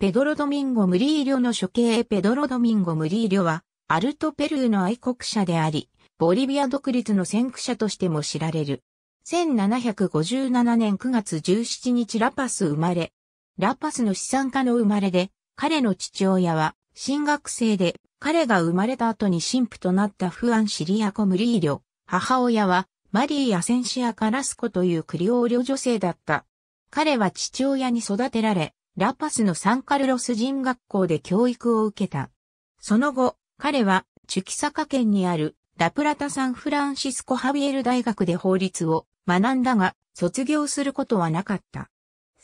ペドロ・ドミンゴ・ムリーリョの処刑ペドロ・ドミンゴ・ムリーリョは、アルト・ペルーの愛国者であり、ボリビア独立の先駆者としても知られる。1757年9月17日ラパス生まれ。ラパスの資産家の生まれで、彼の父親は、新学生で、彼が生まれた後に神父となったフアン・シリアコ・ムリーリョ。母親は、マリー・アセンシア・カラスコというクリオーリョ女性だった。彼は父親に育てられ、ラパスのサンカルロス人学校で教育を受けた。その後、彼は、チュキサカ県にある、ラプラタサンフランシスコハビエル大学で法律を学んだが、卒業することはなかった。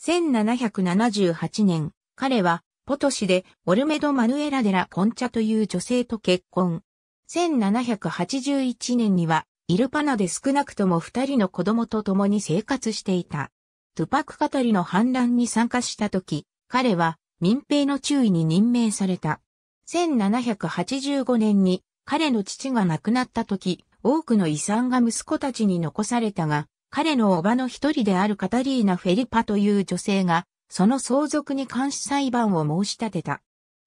1778年、彼は、ポトシで、オルメド・マヌエラデラ・コンチャという女性と結婚。1781年には、イルパナで少なくとも二人の子供と共に生活していた。トゥパクカタリの反乱に参加した時、彼は民兵の注意に任命された。1785年に彼の父が亡くなった時、多くの遺産が息子たちに残されたが、彼の叔母の一人であるカタリーナ・フェリパという女性が、その相続に監視裁判を申し立てた。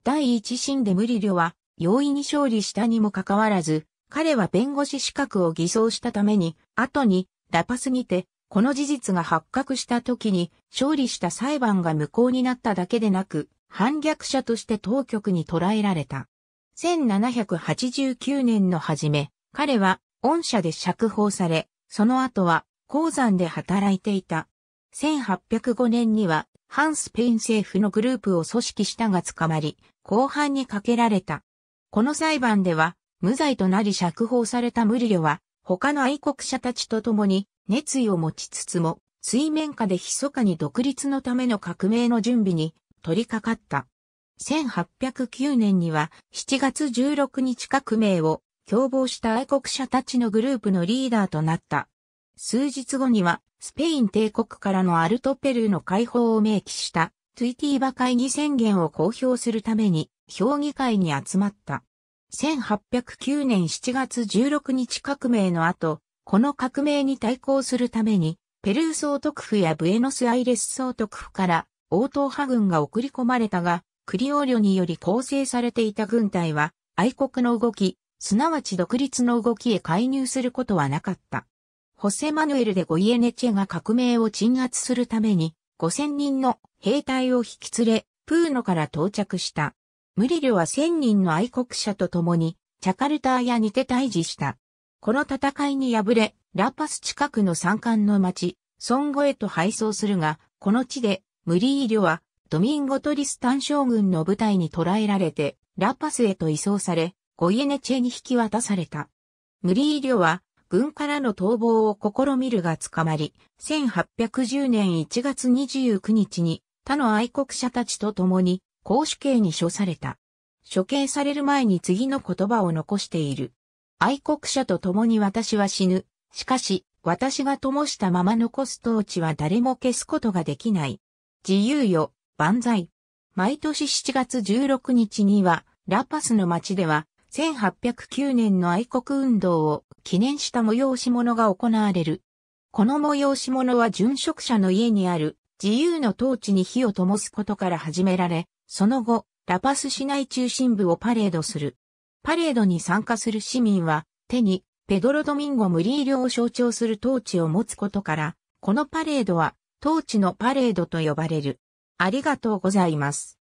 第一審でムリリョは容易に勝利したにもかかわらず、彼は弁護士資格を偽装したために、後にラパスにてこの事実が発覚した時に勝利した裁判が無効になっただけでなく、反逆者として当局に捕らえられた。1789年の初め、彼は恩赦で釈放され、その後は鉱山で働いていた。1805年には反スペイン政府のグループを組織したが捕まり、後半にかけられた。この裁判では、無罪となり釈放されたムリョは、他の愛国者たちと共に熱意を持ちつつも、水面下で密かに独立のための革命の準備に取り掛かった。1809年には7月16日革命を共謀した愛国者たちのグループのリーダーとなった。数日後にはスペイン帝国からのアルトペルーの解放を明記したトゥイティーバ会議宣言を公表するために評議会に集まった。1809年7月16日革命の後、この革命に対抗するために、ペルー総督府やブエノスアイレス総督府から応答派軍が送り込まれたが、クリオーリョにより構成されていた軍隊は、愛国の動き、すなわち独立の動きへ介入することはなかった。ホセマヌエルでゴイエネチェが革命を鎮圧するために、5000人の兵隊を引き連れ、プーノから到着した。ムリルは1000人の愛国者と共に、チャカルターやにて退治した。この戦いに敗れ、ラパス近くの山間の町、ソンゴへと敗走するが、この地で、ムリーリョは、ドミンゴ・トリスタン将軍の部隊に捕らえられて、ラパスへと移送され、ゴイエネチェに引き渡された。ムリーリョは、軍からの逃亡を試みるが捕まり、1810年1月29日に他の愛国者たちと共に公主刑に処された。処刑される前に次の言葉を残している。愛国者と共に私は死ぬ。しかし、私が灯したまま残す統治は誰も消すことができない。自由よ、万歳。毎年7月16日には、ラパスの街では、1809年の愛国運動を記念した催し物が行われる。この催し物は殉職者の家にある自由の統治に火を灯すことから始められ、その後、ラパス市内中心部をパレードする。パレードに参加する市民は、手に、ペドロ・ドミンゴ・ムリーリョを象徴するトーチを持つことから、このパレードは、トーチのパレードと呼ばれる。ありがとうございます。